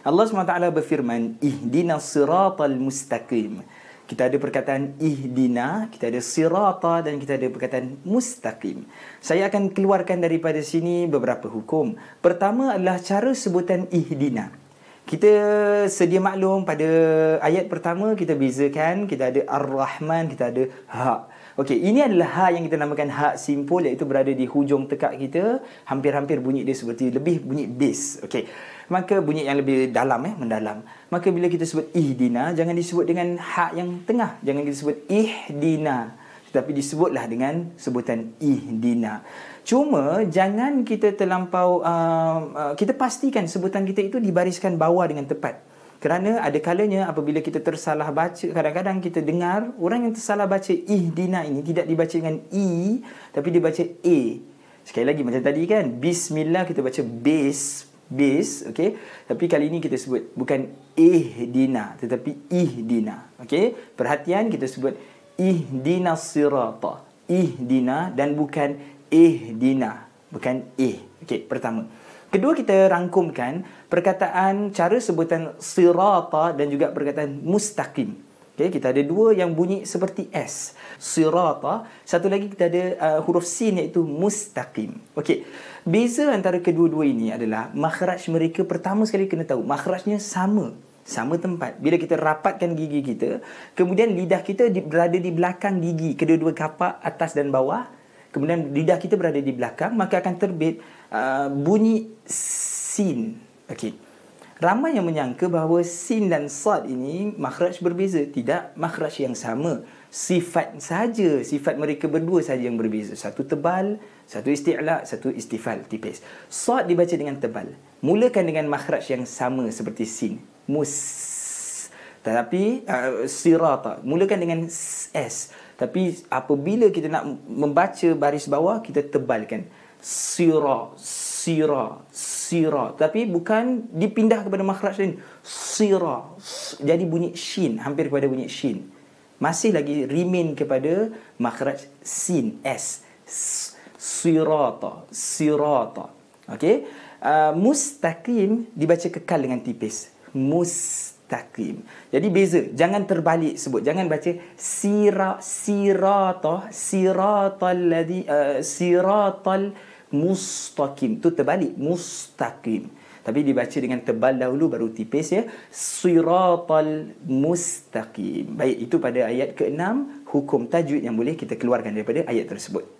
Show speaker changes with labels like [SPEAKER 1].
[SPEAKER 1] Allah SWT berfirman ihdina siratal mustaqim kita ada perkataan ihdina, kita ada sirata dan kita ada perkataan mustaqim. Saya akan keluarkan daripada sini beberapa hukum. Pertama adalah cara sebutan ihdina. Kita sedia maklum pada ayat pertama kita bezakan kita ada ar-Rahman, kita ada ha. Okey, ini adalah ha yang kita namakan ha simpul iaitu berada di hujung tekak kita, hampir-hampir bunyi dia seperti lebih bunyi bass. Okey. Maka bunyi yang lebih dalam eh, mendalam. Maka bila kita sebut ihdina, jangan disebut dengan ha yang tengah. Jangan kita sebut ihdina. Tetapi disebutlah dengan sebutan ihdina. Cuma jangan kita terlampau uh, uh, kita pastikan sebutan kita itu dibariskan bawah dengan tepat. Kerana ada kalanya apabila kita tersalah baca, kadang-kadang kita dengar orang yang tersalah baca ihdina e, ini tidak dibaca dengan i e, tapi dibaca e. Sekali lagi macam tadi kan, bismillah kita baca bis bis, okey. Tapi kali ini kita sebut bukan ihdina eh tetapi ihdina. Okey. Perhatian kita sebut ihdina sirata. Ihdina dan bukan ihdina. Eh bukan ih. Eh. Okey, pertama. Kedua kita rangkumkan perkataan cara sebutan sirata dan juga perkataan mustaqim. Okay, kita ada dua yang bunyi seperti S. Sirata. Satu lagi kita ada uh, huruf sin iaitu mustaqim. Okey. Beza antara kedua-dua ini adalah makhraj mereka pertama sekali kena tahu. Makhrajnya sama. Sama tempat. Bila kita rapatkan gigi kita, kemudian lidah kita berada di belakang gigi. Kedua-dua kapak atas dan bawah kemudian lidah kita berada di belakang maka akan terbit uh, bunyi sin okey ramai yang menyangka bahawa sin dan sad ini makhraj berbeza tidak makhraj yang sama sifat saja sifat mereka berdua saja yang berbeza satu tebal satu isti'la satu istifal tipis sad dibaca dengan tebal mulakan dengan makhraj yang sama seperti sin mus tetapi uh, sirata mulakan dengan s tapi apabila kita nak membaca baris bawah, kita tebalkan. Sira, sira, sira. Tapi bukan dipindah kepada makhraj lain. Sira. Jadi bunyi shin, hampir kepada bunyi shin. Masih lagi remain kepada makhraj sin, S. Sirata, sirata. Okey. Uh, mustaqim dibaca kekal dengan tipis. mus mustaqim. Jadi beza, jangan terbalik sebut. Jangan baca sira sirata siratal ladhi uh, eh, siratal mustaqim. Tu terbalik mustaqim. Tapi dibaca dengan tebal dahulu baru tipis ya. Siratal mustaqim. Baik, itu pada ayat ke-6 hukum tajwid yang boleh kita keluarkan daripada ayat tersebut.